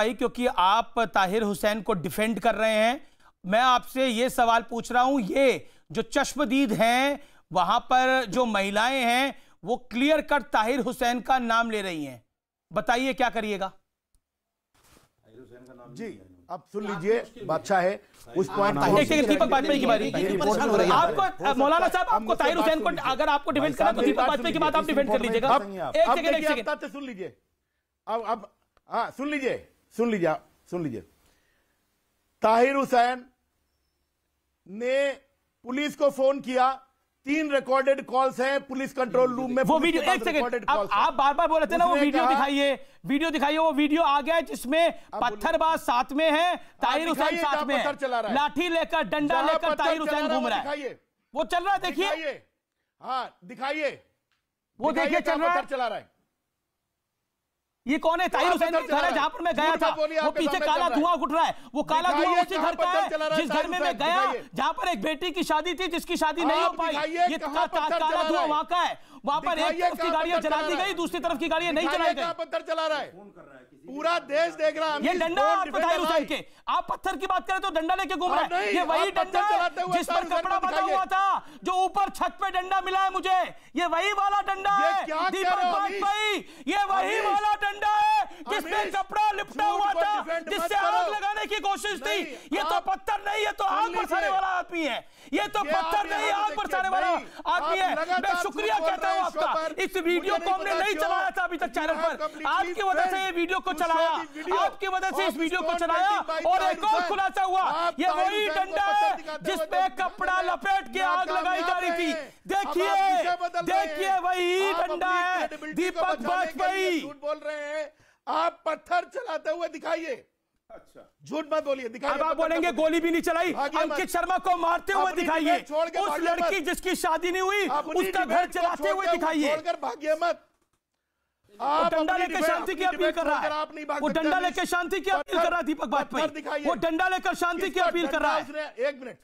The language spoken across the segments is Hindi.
पाई क्योंकि आप ताहिर हुसैन को डिफेंड कर रहे हैं मैं आपसे ये सवाल पूछ रहा हूं ये जो चश्मदीद हैं वहां पर जो महिलाएं हैं वो क्लियर कट ताहिर हुसैन का नाम ले रही हैं बताइए क्या करिएगा जी अब सुन लीजिए बादशाह है उस हाँ, हाँ, पॉइंट दीपक वाजपेयी की बारी आपको मौलाना साहब आपको ताहिर हुसैन को अगर आपको डिफेंड करना तो दीपक बाजपेयी की बात आप डिफेंड कर लीजिएगा एक सेकंड एक सेकंड सुन लीजिए अब अब हाँ सुन लीजिए सुन लीजिए आप सुन लीजिए ताहिर हुसैन ने पुलिस को फोन किया तीन रिकॉर्डेड कॉल्स हैं पुलिस कंट्रोल रूम में वो वीडियो एक सेकंड आप, आप बार बार बोल रहे थे ना वो वीडियो दिखाइए वीडियो दिखाइए वो वीडियो आ गया है जिसमें पत्थरबाज साथ में है ताहिर हुसैन साथ में लाठी लेकर डंडा लेकर ताहिर हुसैन घूम रहा है वो चल रहा है देखिए हाँ दिखाइए वो देखिए चल रहा है चला रहा है ये कौन है तो ताहिर हुसैन के घर है जहां पर मैं गया था वो पीछे काला धुआं उठ रहा है वो काला धुआं उसी घर का है जिस घर में मैं गया जहां पर एक बेटी की शादी थी जिसकी शादी नहीं हो पाई ये काला धुआं वहां का है वहां पर एक तरफ की गाड़ियां चला दी गई दूसरी तरफ की गाड़ियां नहीं चलाई गई पत्थर चला रहा है पूरा देश देख रहा है ये डंडा आप ताहिर हुसैन के आप पत्थर की बात करें तो डंडा लेके घूम रहा है ये वही डंडा चलाते हुए जिस पर कपड़ा बना हुआ था जो ऊपर छत पे डंडा मिला है मुझे ये वही वाला डंडा है ये क्या दीपक वाजपेयी ये वही वाला जिस कपड़ा लिपटा हुआ था जिससे आग लगाने की कोशिश थी ये तो पत्थर नहीं है तो आग बरसाने वाला आदमी है ये तो पत्थर नहीं आग बरसाने वाला आदमी है मैं शुक्रिया कहता हूँ आपका इस वीडियो को हमने नहीं चलाया था अभी तक चैनल पर आपकी वजह से ये वीडियो को चलाया आपकी वजह से इस वीडियो को चलाया और एक और खुलासा हुआ ये वही डंडा है जिसपे कपड़ा लपेट के आग लगाई जा रही थी देखिए देखिए वही डंडा है दीपक झूठ बोल रहे हैं आप पत्थर चलाते हुए दिखाइए अच्छा झूठ मत बोलिए दिखाइए आप बोलेंगे गोली भी नहीं चलाई अंकित शर्मा को मारते हुए दिखाइए उस लड़की जिसकी शादी नहीं हुई उसका घर चलाते हुए दिखाइए भाग्य मत डंडा लेकर शांति की अपील कर रहा है वो डंडा लेकर शांति की अपील कर रहा है दीपक बाजपेयी वो डंडा लेकर शांति की अपील कर रहा है एक मिनट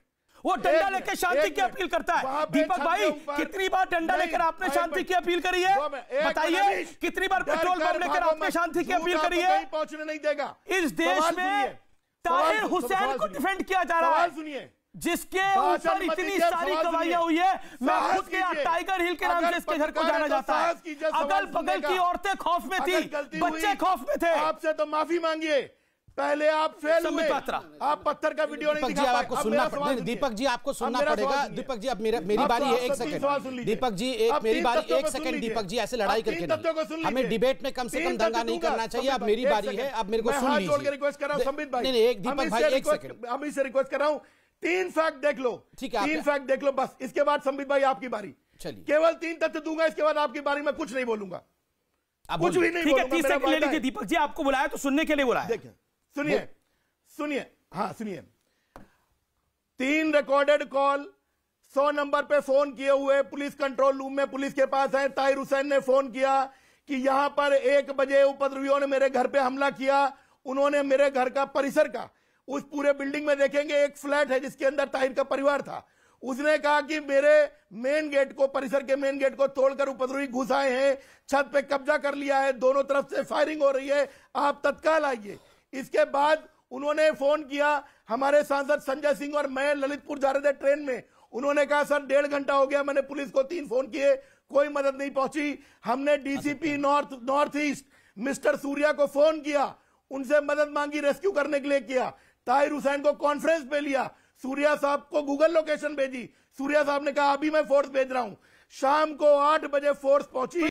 वो डंडा लेकर शांति की अपील करता है दीपक भाई कितनी बार डंडा लेकर आपने शांति की अपील करी है बताइए कितनी बार पेट्रोल पंप लेकर आपने शांति की अपील करी है पहुंचने नहीं देगा इस देश में ताहिर हुसैन को डिफेंड किया जा रहा है सुनिए जिसके ऊपर इतनी सारी गवाहियां हुई है मैं खुद के टाइगर हिल के नाम से इसके घर को जाना जाता है अगल बगल की औरतें खौफ में थी बच्चे खौफ में थे आपसे तो माफी मांगिए पहले आप फेल हुए आप पत्थर का वीडियो नहीं दिखा आपको सुनना पड़ेगा दीपक जी आपको सुनना पड़ेगा दीपक जी अब मेरी बारी है एक सेकंड दीपक जी एक मेरी बारी एक सेकंड दीपक जी ऐसे लड़ाई करके हमें डिबेट में कम से कम दंगा नहीं करना चाहिए अब मेरी बारी है अब मेरे को सुन लीजिए रिक्वेस्ट कर रहा हूँ संबित भाई एक दीपक भाई एक सेकंड अमित से रिक्वेस्ट कर रहा हूँ तीन फैक्ट देख लो ठीक है तीन फैक्ट देख लो बस इसके बाद संबित भाई आपकी बारी चलिए केवल तीन तथ्य दूंगा इसके बाद आपकी बारी में कुछ नहीं बोलूंगा कुछ भी नहीं ठीक है तीस सेकंड ले लीजिए दीपक जी आपको बुलाया तो सुनने के लिए बुलाया देखिए सुनिए सुनिए हाँ सुनिए तीन रिकॉर्डेड कॉल सौ नंबर पे फोन किए हुए पुलिस कंट्रोल रूम में पुलिस के पास आए ताहिर हुसैन ने फोन किया कि यहां पर एक बजे उपद्रवियों ने मेरे घर पे हमला किया उन्होंने मेरे घर का परिसर का उस पूरे बिल्डिंग में देखेंगे एक फ्लैट है जिसके अंदर ताहिर का परिवार था उसने कहा कि मेरे मेन गेट को परिसर के मेन गेट को तोड़कर उपद्रवी घुस आए हैं छत पे कब्जा कर लिया है दोनों तरफ से फायरिंग हो रही है आप तत्काल आइए इसके बाद उन्होंने फोन किया हमारे सांसद संजय सिंह और मैं ललितपुर जा रहे थे ट्रेन में उन्होंने कहा सर डेढ़ घंटा हो गया मैंने पुलिस को तीन फोन किए कोई मदद नहीं पहुंची हमने DCP north north east mister Surya को फोन किया उनसे मदद मांगी रेस्क्यू करने के लिए किया ताहिर हुसैन को कॉन्फ्रेंस पे लिया सूर्या साहब को गूगल लोकेशन भेजी सूर्या साहब ने कहा अभी मैं फोर्स भेज रहा हूं शाम को आठ बजे फोर्स पहुंची